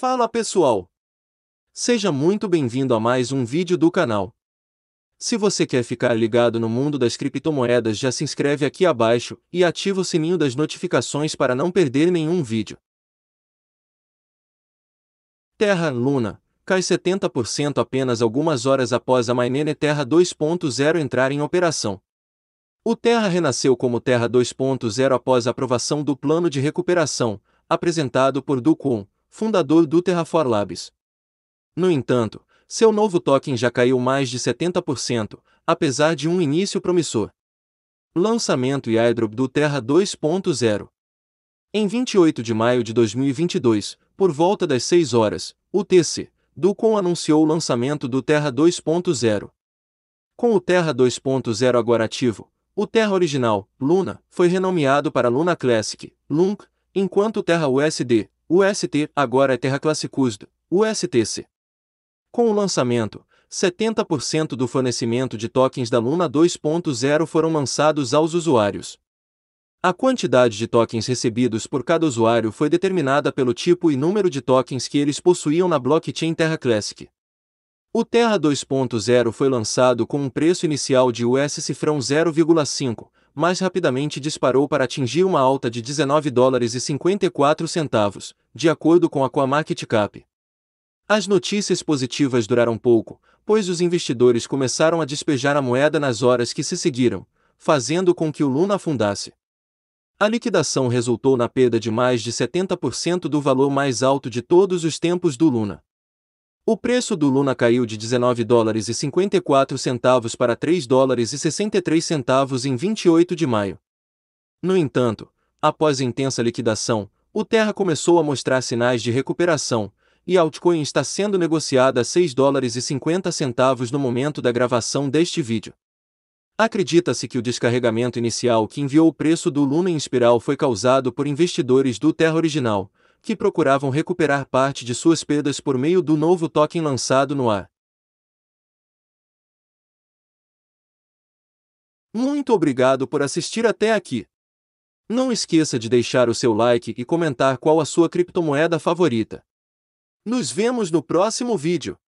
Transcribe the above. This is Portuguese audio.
Fala pessoal! Seja muito bem-vindo a mais um vídeo do canal. Se você quer ficar ligado no mundo das criptomoedas já se inscreve aqui abaixo e ativa o sininho das notificações para não perder nenhum vídeo. Terra Luna cai 70% apenas algumas horas após a Mainene Terra 2.0 entrar em operação. O Terra renasceu como Terra 2.0 após a aprovação do Plano de Recuperação, apresentado por Ducon, fundador do Terraform Labs. No entanto, seu novo token já caiu mais de 70%, apesar de um início promissor. Lançamento e airdrop do Terra 2.0 Em 28 de maio de 2022, por volta das 6 horas, o TC, Con anunciou o lançamento do Terra 2.0. Com o Terra 2.0 agora ativo, o Terra original, Luna, foi renomeado para Luna Classic, LUNC, enquanto o Terra USD, o ST agora é terra classicusdo, o STC. Com o lançamento, 70% do fornecimento de tokens da Luna 2.0 foram lançados aos usuários. A quantidade de tokens recebidos por cada usuário foi determinada pelo tipo e número de tokens que eles possuíam na blockchain Terra Classic. O Terra 2.0 foi lançado com um preço inicial de US cifrão 0,5, mais rapidamente disparou para atingir uma alta de 19 dólares e 54 centavos, de acordo com a Coamarket Cap. As notícias positivas duraram pouco, pois os investidores começaram a despejar a moeda nas horas que se seguiram, fazendo com que o Luna afundasse. A liquidação resultou na perda de mais de 70% do valor mais alto de todos os tempos do Luna. O preço do Luna caiu de 19 dólares e 54 centavos para 3 dólares e 63 centavos em 28 de maio. No entanto, após intensa liquidação, o Terra começou a mostrar sinais de recuperação, e altcoin está sendo negociada a 6 dólares e 50 centavos no momento da gravação deste vídeo. Acredita-se que o descarregamento inicial que enviou o preço do Luna em espiral foi causado por investidores do Terra original, que procuravam recuperar parte de suas perdas por meio do novo token lançado no ar. Muito obrigado por assistir até aqui. Não esqueça de deixar o seu like e comentar qual a sua criptomoeda favorita. Nos vemos no próximo vídeo.